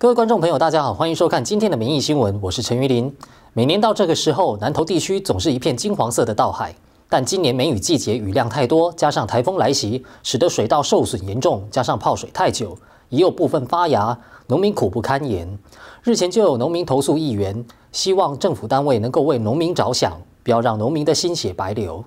各位观众朋友，大家好，欢迎收看今天的《民意新闻》，我是陈玉林。每年到这个时候，南投地区总是一片金黄色的稻海，但今年梅雨季节雨量太多，加上台风来袭，使得水稻受损严重，加上泡水太久，已有部分发芽，农民苦不堪言。日前就有农民投诉议员，希望政府单位能够为农民着想，不要让农民的心血白流。